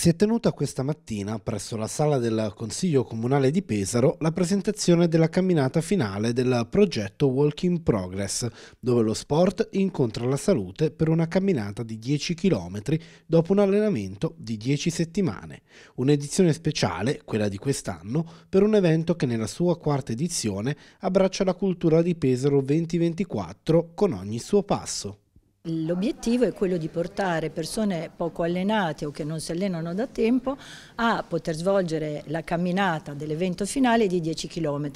Si è tenuta questa mattina presso la sala del Consiglio Comunale di Pesaro la presentazione della camminata finale del progetto Walk in Progress, dove lo sport incontra la salute per una camminata di 10 km dopo un allenamento di 10 settimane. Un'edizione speciale, quella di quest'anno, per un evento che nella sua quarta edizione abbraccia la cultura di Pesaro 2024 con ogni suo passo. L'obiettivo è quello di portare persone poco allenate o che non si allenano da tempo a poter svolgere la camminata dell'evento finale di 10 km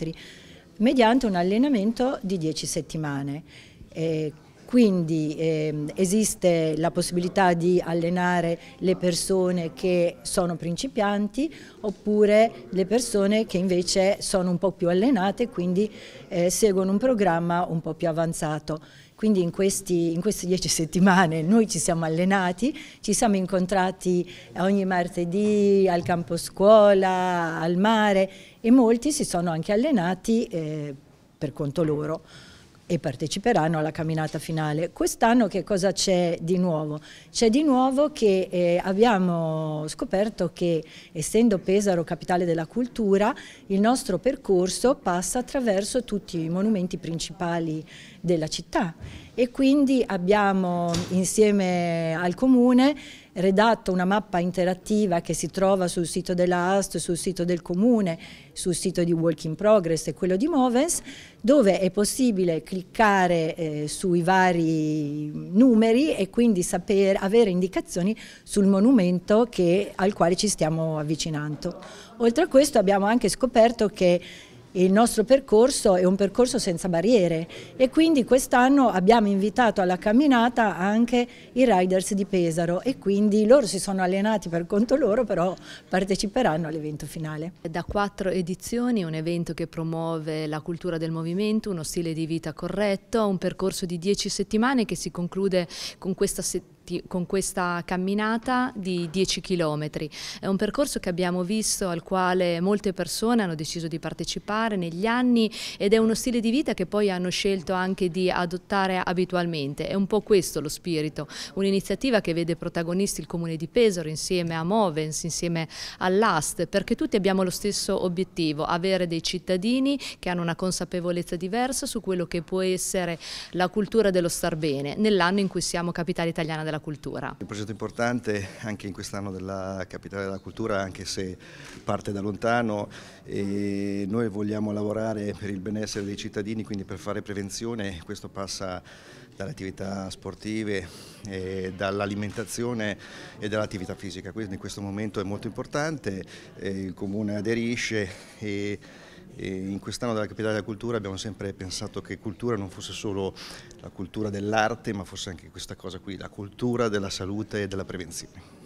mediante un allenamento di 10 settimane. E eh, quindi eh, esiste la possibilità di allenare le persone che sono principianti oppure le persone che invece sono un po' più allenate e quindi eh, seguono un programma un po' più avanzato. Quindi in, questi, in, queste dieci settimane noi ci siamo allenati, ci siamo incontrati ogni martedì al campo scuola, al mare e molti si sono anche allenati eh, per conto loro e parteciperanno alla camminata finale. Quest'anno che cosa c'è di nuovo? C'è di nuovo che eh, abbiamo scoperto che essendo Pesaro capitale della cultura il nostro percorso passa attraverso tutti i monumenti principali della città e quindi abbiamo insieme al comune redatto una mappa interattiva che si trova sul sito della AST, sul sito del comune, sul sito di Walk in Progress e quello di Movens, dove è possibile cliccare eh, sui vari numeri e quindi saper, avere indicazioni sul monumento che, al quale ci stiamo avvicinando. Oltre a questo abbiamo anche scoperto che il nostro percorso è un percorso senza barriere e quindi quest'anno abbiamo invitato alla camminata anche i riders di Pesaro e quindi loro si sono allenati per conto loro però parteciperanno all'evento finale. Da quattro edizioni un evento che promuove la cultura del movimento, uno stile di vita corretto, un percorso di dieci settimane che si conclude con questa settimana con questa camminata di 10 km. È un percorso che abbiamo visto, al quale molte persone hanno deciso di partecipare negli anni ed è uno stile di vita che poi hanno scelto anche di adottare abitualmente. È un po' questo lo spirito, un'iniziativa che vede protagonisti il Comune di Pesaro insieme a Movens, insieme all'AST, perché tutti abbiamo lo stesso obiettivo, avere dei cittadini che hanno una consapevolezza diversa su quello che può essere la cultura dello star bene nell'anno in cui siamo capitale italiana della della cultura. Un progetto importante anche in quest'anno della Capitale della Cultura, anche se parte da lontano e noi vogliamo lavorare per il benessere dei cittadini, quindi per fare prevenzione, questo passa dalle attività sportive, dall'alimentazione e dall'attività fisica, quindi in questo momento è molto importante, eh, il Comune aderisce e in quest'anno della Capitale della Cultura abbiamo sempre pensato che cultura non fosse solo la cultura dell'arte, ma fosse anche questa cosa qui, la cultura della salute e della prevenzione.